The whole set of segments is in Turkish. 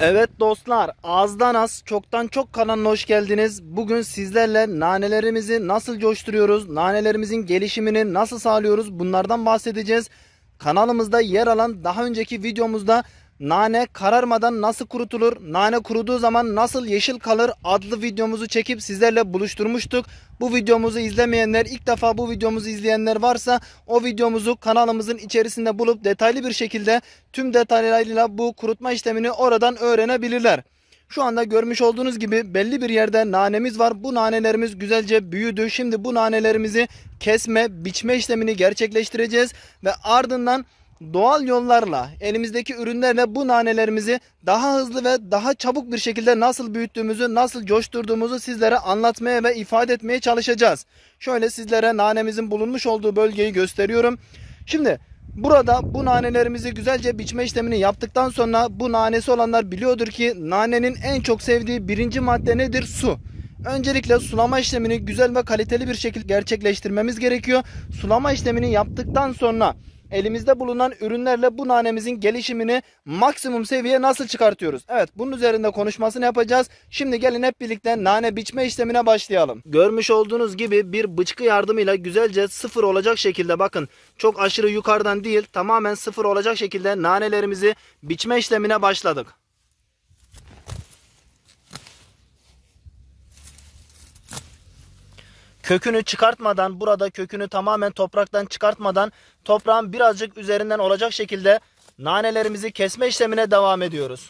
Evet dostlar azdan az çoktan çok kanalına hoş geldiniz. Bugün sizlerle nanelerimizi nasıl coşturuyoruz, nanelerimizin gelişimini nasıl sağlıyoruz bunlardan bahsedeceğiz. Kanalımızda yer alan daha önceki videomuzda Nane kararmadan nasıl kurutulur, nane kuruduğu zaman nasıl yeşil kalır adlı videomuzu çekip sizlerle buluşturmuştuk. Bu videomuzu izlemeyenler, ilk defa bu videomuzu izleyenler varsa o videomuzu kanalımızın içerisinde bulup detaylı bir şekilde tüm detaylarıyla bu kurutma işlemini oradan öğrenebilirler. Şu anda görmüş olduğunuz gibi belli bir yerde nanemiz var. Bu nanelerimiz güzelce büyüdü. Şimdi bu nanelerimizi kesme, biçme işlemini gerçekleştireceğiz ve ardından doğal yollarla elimizdeki ürünlerle bu nanelerimizi daha hızlı ve daha çabuk bir şekilde nasıl büyüttüğümüzü, nasıl coşturduğumuzu sizlere anlatmaya ve ifade etmeye çalışacağız. Şöyle sizlere nanemizin bulunmuş olduğu bölgeyi gösteriyorum. Şimdi Burada bu nanelerimizi güzelce biçme işlemini yaptıktan sonra bu nanesi olanlar biliyordur ki nanenin en çok sevdiği birinci madde nedir? Su. Öncelikle sulama işlemini güzel ve kaliteli bir şekilde gerçekleştirmemiz gerekiyor. Sulama işlemini yaptıktan sonra elimizde bulunan ürünlerle bu nanemizin gelişimini maksimum seviyeye nasıl çıkartıyoruz? Evet bunun üzerinde konuşmasını yapacağız. Şimdi gelin hep birlikte nane biçme işlemine başlayalım. Görmüş olduğunuz gibi bir bıçkı yardımıyla güzelce sıfır olacak şekilde bakın çok aşırı yukarıdan değil tamamen sıfır olacak şekilde nanelerimizi biçme işlemine başladık. kökünü çıkartmadan burada kökünü tamamen topraktan çıkartmadan toprağın birazcık üzerinden olacak şekilde nanelerimizi kesme işlemine devam ediyoruz.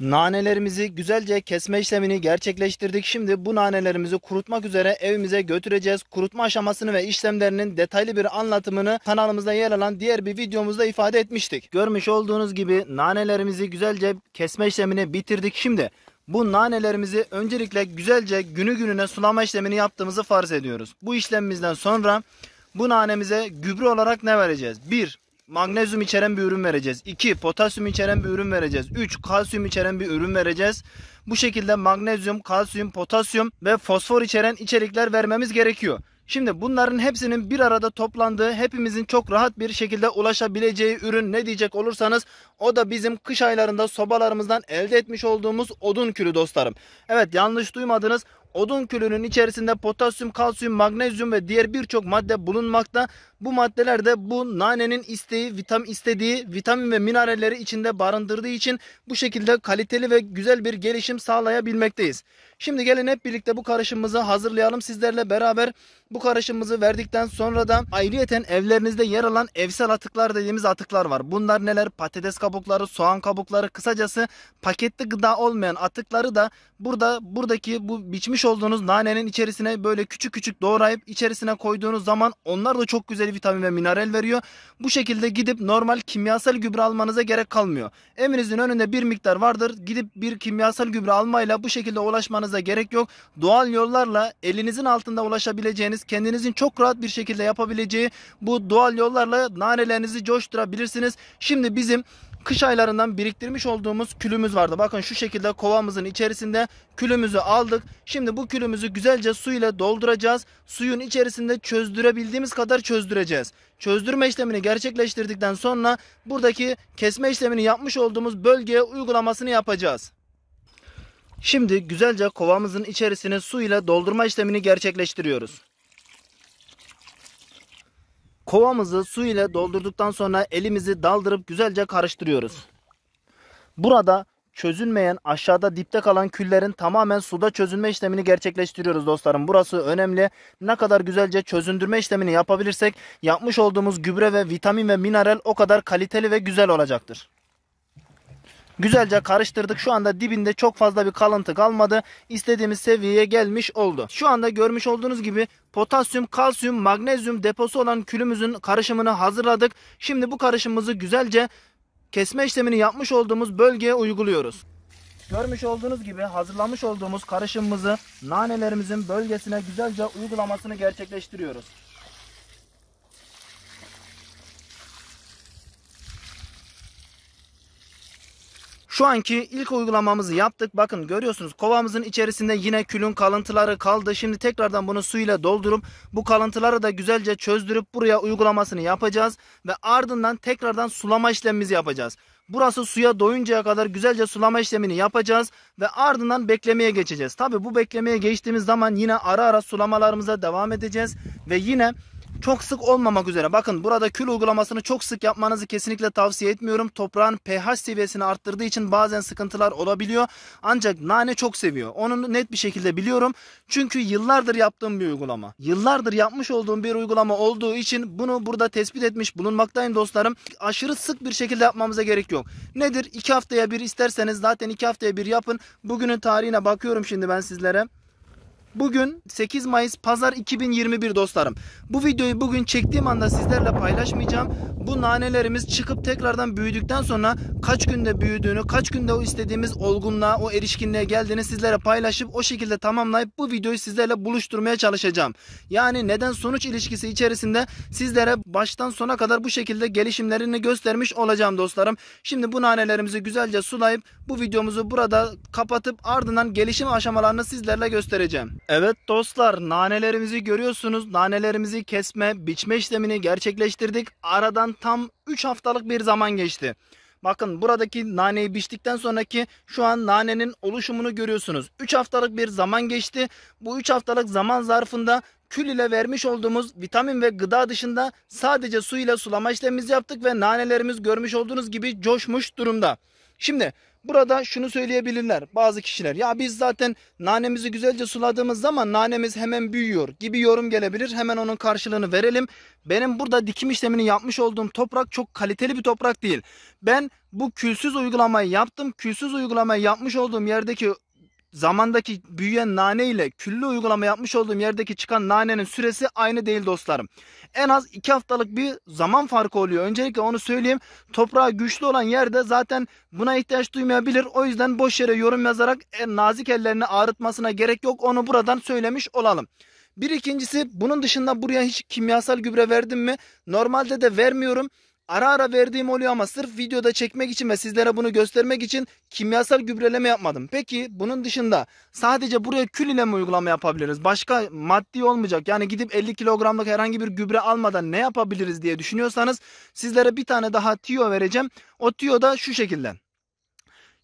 Nanelerimizi güzelce kesme işlemini gerçekleştirdik. Şimdi bu nanelerimizi kurutmak üzere evimize götüreceğiz. Kurutma aşamasını ve işlemlerinin detaylı bir anlatımını kanalımızda yer alan diğer bir videomuzda ifade etmiştik. Görmüş olduğunuz gibi nanelerimizi güzelce kesme işlemini bitirdik. Şimdi bu nanelerimizi öncelikle güzelce günü gününe sulama işlemini yaptığımızı farz ediyoruz. Bu işlemimizden sonra bu nanemize gübre olarak ne vereceğiz? 1- magnezyum içeren bir ürün vereceğiz. 2. Potasyum içeren bir ürün vereceğiz. 3. Kalsiyum içeren bir ürün vereceğiz. Bu şekilde magnezyum, kalsiyum, potasyum ve fosfor içeren içerikler vermemiz gerekiyor. Şimdi bunların hepsinin bir arada toplandığı, hepimizin çok rahat bir şekilde ulaşabileceği ürün ne diyecek olursanız o da bizim kış aylarında sobalarımızdan elde etmiş olduğumuz odun külü dostlarım. Evet yanlış duymadınız odun külünün içerisinde potasyum, kalsiyum, magnezyum ve diğer birçok madde bulunmakta. Bu maddeler de bu nanenin isteği, vitam istediği vitamin ve mineralleri içinde barındırdığı için bu şekilde kaliteli ve güzel bir gelişim sağlayabilmekteyiz. Şimdi gelin hep birlikte bu karışımımızı hazırlayalım sizlerle beraber. Bu karışımımızı verdikten sonra da ayrıyeten evlerinizde yer alan evsel atıklar dediğimiz atıklar var. Bunlar neler? Patates kabukları, soğan kabukları, kısacası paketli gıda olmayan atıkları da burada buradaki bu biçmiş olduğunuz nanenin içerisine böyle küçük küçük doğrayıp içerisine koyduğunuz zaman onlar da çok güzel vitamin ve mineral veriyor. Bu şekilde gidip normal kimyasal gübre almanıza gerek kalmıyor. Evinizin önünde bir miktar vardır. Gidip bir kimyasal gübre almayla bu şekilde ulaşmanıza gerek yok. Doğal yollarla elinizin altında ulaşabileceğiniz, kendinizin çok rahat bir şekilde yapabileceği bu doğal yollarla nanelerinizi coşturabilirsiniz. Şimdi bizim kış aylarından biriktirmiş olduğumuz külümüz vardı. Bakın şu şekilde kovamızın içerisinde külümüzü aldık. Şimdi bu külümüzü güzelce su ile dolduracağız. Suyun içerisinde çözdürebildiğimiz kadar çözdüreceğiz. Çözdürme işlemini gerçekleştirdikten sonra buradaki kesme işlemini yapmış olduğumuz bölgeye uygulamasını yapacağız. Şimdi güzelce kovamızın içerisine su ile doldurma işlemini gerçekleştiriyoruz. Kovamızı su ile doldurduktan sonra elimizi daldırıp güzelce karıştırıyoruz. Burada çözülmeyen aşağıda dipte kalan küllerin tamamen suda çözülme işlemini gerçekleştiriyoruz dostlarım. Burası önemli. Ne kadar güzelce çözündürme işlemini yapabilirsek yapmış olduğumuz gübre ve vitamin ve mineral o kadar kaliteli ve güzel olacaktır. Güzelce karıştırdık. Şu anda dibinde çok fazla bir kalıntı kalmadı. İstediğimiz seviyeye gelmiş oldu. Şu anda görmüş olduğunuz gibi potasyum, kalsiyum, magnezyum deposu olan külümüzün karışımını hazırladık. Şimdi bu karışımımızı güzelce kesme işlemini yapmış olduğumuz bölgeye uyguluyoruz. Görmüş olduğunuz gibi hazırlamış olduğumuz karışımımızı nanelerimizin bölgesine güzelce uygulamasını gerçekleştiriyoruz. Şu anki ilk uygulamamızı yaptık. Bakın görüyorsunuz kovamızın içerisinde yine külün kalıntıları kaldı. Şimdi tekrardan bunu suyla doldurup bu kalıntıları da güzelce çözdürüp buraya uygulamasını yapacağız. Ve ardından tekrardan sulama işlemimizi yapacağız. Burası suya doyuncaya kadar güzelce sulama işlemini yapacağız ve ardından beklemeye geçeceğiz. Tabi bu beklemeye geçtiğimiz zaman yine ara ara sulamalarımıza devam edeceğiz ve yine çok sık olmamak üzere. Bakın burada kül uygulamasını çok sık yapmanızı kesinlikle tavsiye etmiyorum. Toprağın pH seviyesini arttırdığı için bazen sıkıntılar olabiliyor. Ancak nane çok seviyor. Onu net bir şekilde biliyorum. Çünkü yıllardır yaptığım bir uygulama. Yıllardır yapmış olduğum bir uygulama olduğu için bunu burada tespit etmiş bulunmaktayım dostlarım. Aşırı sık bir şekilde yapmamıza gerek yok. Nedir? 2 haftaya bir isterseniz zaten 2 haftaya bir yapın. Bugünün tarihine bakıyorum şimdi ben sizlere. Bugün 8 Mayıs Pazar 2021 dostlarım. Bu videoyu bugün çektiğim anda sizlerle paylaşmayacağım. Bu nanelerimiz çıkıp tekrardan büyüdükten sonra kaç günde büyüdüğünü, kaç günde o istediğimiz olgunluğa, o erişkinliğe geldiğini sizlere paylaşıp o şekilde tamamlayıp bu videoyu sizlerle buluşturmaya çalışacağım. Yani neden sonuç ilişkisi içerisinde sizlere baştan sona kadar bu şekilde gelişimlerini göstermiş olacağım dostlarım. Şimdi bu nanelerimizi güzelce sulayıp bu videomuzu burada kapatıp ardından gelişim aşamalarını sizlerle göstereceğim. Evet dostlar nanelerimizi görüyorsunuz. Nanelerimizi kesme, biçme işlemini gerçekleştirdik. Aradan tam 3 haftalık bir zaman geçti. Bakın buradaki naneyi biçtikten sonraki şu an nanenin oluşumunu görüyorsunuz. 3 haftalık bir zaman geçti. Bu 3 haftalık zaman zarfında kül ile vermiş olduğumuz vitamin ve gıda dışında sadece su ile sulama işlemimizi yaptık ve nanelerimiz görmüş olduğunuz gibi coşmuş durumda. Şimdi burada şunu söyleyebilirler bazı kişiler. Ya biz zaten nanemizi güzelce suladığımız zaman nanemiz hemen büyüyor gibi yorum gelebilir. Hemen onun karşılığını verelim. Benim burada dikim işlemini yapmış olduğum toprak çok kaliteli bir toprak değil. Ben bu külsüz uygulamayı yaptım. Külsüz uygulamayı yapmış olduğum yerdeki zamandaki büyüyen nane ile küllü uygulama yapmış olduğum yerdeki çıkan nanenin süresi aynı değil dostlarım. En az 2 haftalık bir zaman farkı oluyor. Öncelikle onu söyleyeyim. Toprağa güçlü olan yerde zaten buna ihtiyaç duymayabilir. O yüzden boş yere yorum yazarak e, nazik ellerini ağrıtmasına gerek yok. Onu buradan söylemiş olalım. Bir ikincisi bunun dışında buraya hiç kimyasal gübre verdim mi? Normalde de vermiyorum ara ara verdiğim oluyor ama sırf videoda çekmek için ve sizlere bunu göstermek için kimyasal gübreleme yapmadım. Peki bunun dışında sadece buraya kül ile mi uygulama yapabiliriz? Başka maddi olmayacak. Yani gidip 50 kilogramlık herhangi bir gübre almadan ne yapabiliriz diye düşünüyorsanız sizlere bir tane daha tiyo vereceğim. O tiyo da şu şekilde.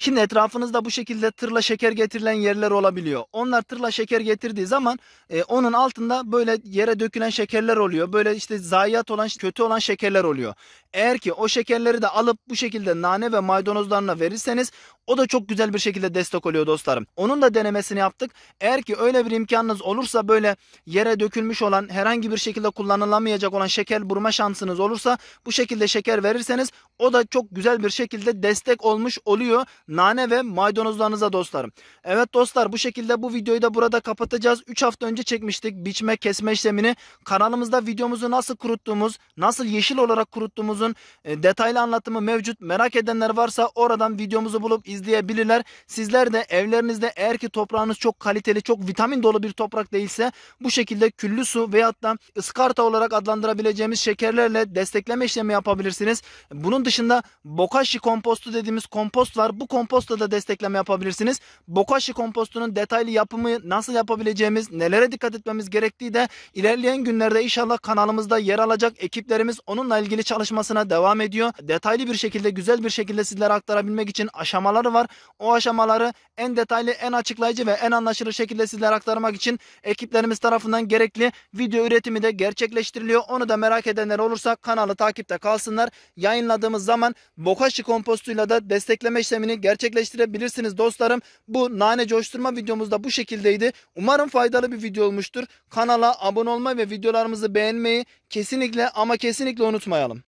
Şimdi etrafınızda bu şekilde tırla şeker getirilen yerler olabiliyor. Onlar tırla şeker getirdiği zaman e, onun altında böyle yere dökülen şekerler oluyor. Böyle işte zayiat olan kötü olan şekerler oluyor. Eğer ki o şekerleri de alıp bu şekilde nane ve maydanozlarına verirseniz o da çok güzel bir şekilde destek oluyor dostlarım. Onun da denemesini yaptık. Eğer ki öyle bir imkanınız olursa böyle yere dökülmüş olan herhangi bir şekilde kullanılamayacak olan şeker burma şansınız olursa bu şekilde şeker verirseniz o da çok güzel bir şekilde destek olmuş oluyor nane ve maydanozlarınıza dostlarım. Evet dostlar bu şekilde bu videoyu da burada kapatacağız. 3 hafta önce çekmiştik biçme kesme işlemini. Kanalımızda videomuzu nasıl kuruttuğumuz, nasıl yeşil olarak kuruttuğumuz videomuzun e, detaylı anlatımı mevcut. Merak edenler varsa oradan videomuzu bulup izleyebilirler. Sizler de evlerinizde eğer ki toprağınız çok kaliteli, çok vitamin dolu bir toprak değilse bu şekilde küllü su veyahut da ıskarta olarak adlandırabileceğimiz şekerlerle destekleme işlemi yapabilirsiniz. Bunun dışında bokashi kompostu dediğimiz kompost var. Bu kompostla da destekleme yapabilirsiniz. Bokashi kompostunun detaylı yapımı nasıl yapabileceğimiz, nelere dikkat etmemiz gerektiği de ilerleyen günlerde inşallah kanalımızda yer alacak ekiplerimiz onunla ilgili çalışması çalışmasına devam ediyor. Detaylı bir şekilde güzel bir şekilde sizlere aktarabilmek için aşamaları var. O aşamaları en detaylı, en açıklayıcı ve en anlaşılır şekilde sizlere aktarmak için ekiplerimiz tarafından gerekli video üretimi de gerçekleştiriliyor. Onu da merak edenler olursa kanalı takipte kalsınlar. Yayınladığımız zaman bokashi kompostuyla da destekleme işlemini gerçekleştirebilirsiniz dostlarım. Bu nane coşturma videomuz da bu şekildeydi. Umarım faydalı bir video olmuştur. Kanala abone olmayı ve videolarımızı beğenmeyi kesinlikle ama kesinlikle unutmayalım.